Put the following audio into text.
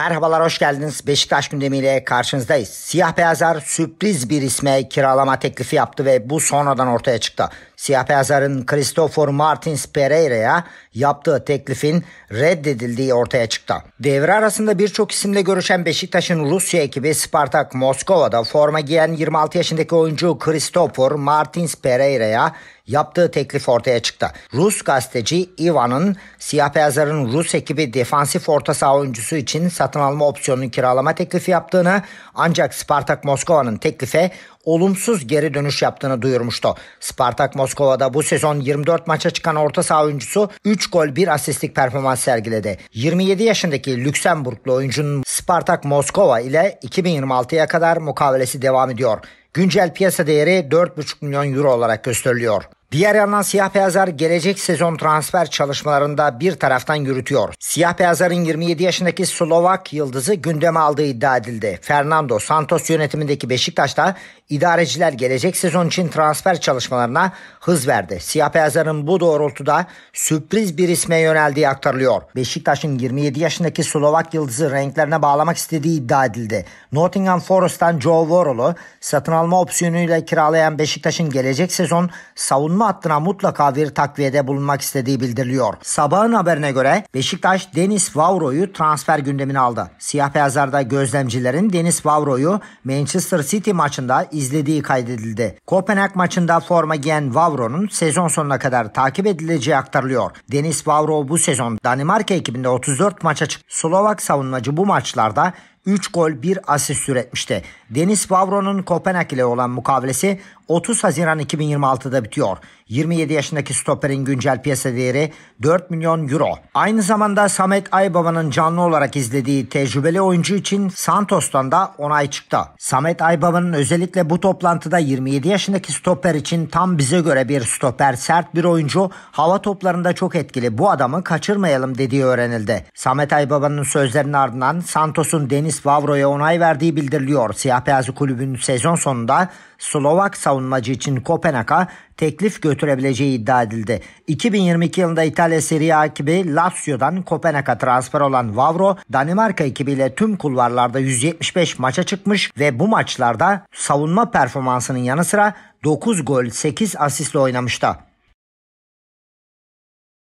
Merhabalar hoş geldiniz. Beşiktaş gündemiyle karşınızdayız. Siyah beyazlar sürpriz bir isme kiralama teklifi yaptı ve bu sonradan ortaya çıktı. Siyah beyazların Christopher Martins Pereira'ya yaptığı teklifin reddedildiği ortaya çıktı. Devre arasında birçok isimle görüşen Beşiktaş'ın Rusya ekibi Spartak Moskova'da forma giyen 26 yaşındaki oyuncu Christopher Martins Pereira'ya yaptığı teklif ortaya çıktı. Rus gazeteci Ivan'ın siyah beyazların Rus ekibi defansif orta saha oyuncusu için satın alma opsiyonunu kiralama teklifi yaptığını ancak Spartak Moskova'nın teklife olumsuz geri dönüş yaptığını duyurmuştu. Spartak Moskova'da bu sezon 24 maça çıkan orta saha oyuncusu 3 gol 1 asistlik performans sergiledi. 27 yaşındaki Lüksemburglu oyuncunun Spartak Moskova ile 2026'ya kadar mukavelesi devam ediyor. Güncel piyasa değeri 4,5 milyon euro olarak gösteriliyor. Diğer yandan Siyah Beyazlar gelecek sezon transfer çalışmalarında bir taraftan yürütüyor. Siyah Beyazlar'ın 27 yaşındaki Slovak yıldızı gündeme aldığı iddia edildi. Fernando Santos yönetimindeki Beşiktaş'ta idareciler gelecek sezon için transfer çalışmalarına hız verdi. Siyah Beyazlar'ın bu doğrultuda sürpriz bir isme yöneldiği aktarılıyor. Beşiktaş'ın 27 yaşındaki Slovak yıldızı renklerine bağlamak istediği iddia edildi. Nottingham Forest'tan Joe Worrell'u satın alma opsiyonuyla kiralayan Beşiktaş'ın gelecek sezon savunma savunma hattına mutlaka bir takviyede bulunmak istediği bildiriliyor. Sabahın haberine göre Beşiktaş Deniz Vavro'yu transfer gündemine aldı. Siyah beyazlarda gözlemcilerin Deniz Vavro'yu Manchester City maçında izlediği kaydedildi. Kopenhag maçında forma giyen Vavro'nun sezon sonuna kadar takip edileceği aktarılıyor. Deniz Vavro bu sezon Danimarka ekibinde 34 maça çıktı. Slovak savunmacı bu maçlarda 3 gol 1 asist üretmişti. Deniz Vavro'nun Kopenhag ile olan mukavelesi 30 Haziran 2026'da bitiyor. 27 yaşındaki stoperin güncel piyasa değeri 4 milyon euro. Aynı zamanda Samet Aybaba'nın canlı olarak izlediği tecrübeli oyuncu için Santos'tan da onay çıktı. Samet Aybaba'nın özellikle bu toplantıda 27 yaşındaki stoper için tam bize göre bir stoper sert bir oyuncu hava toplarında çok etkili bu adamı kaçırmayalım dediği öğrenildi. Samet Aybaba'nın sözlerinin ardından Santos'un Deniz Enis Vavro'ya onay verdiği bildiriliyor. Siyah Beyazlı Kulübün sezon sonunda Slovak savunmacı için Kopenhag'a teklif götürebileceği iddia edildi. 2022 yılında İtalya Serie A ekibi Lazio'dan Kopenhag'a transfer olan Vavro, Danimarka ekibiyle tüm kulvarlarda 175 maça çıkmış ve bu maçlarda savunma performansının yanı sıra 9 gol 8 asistle oynamıştı.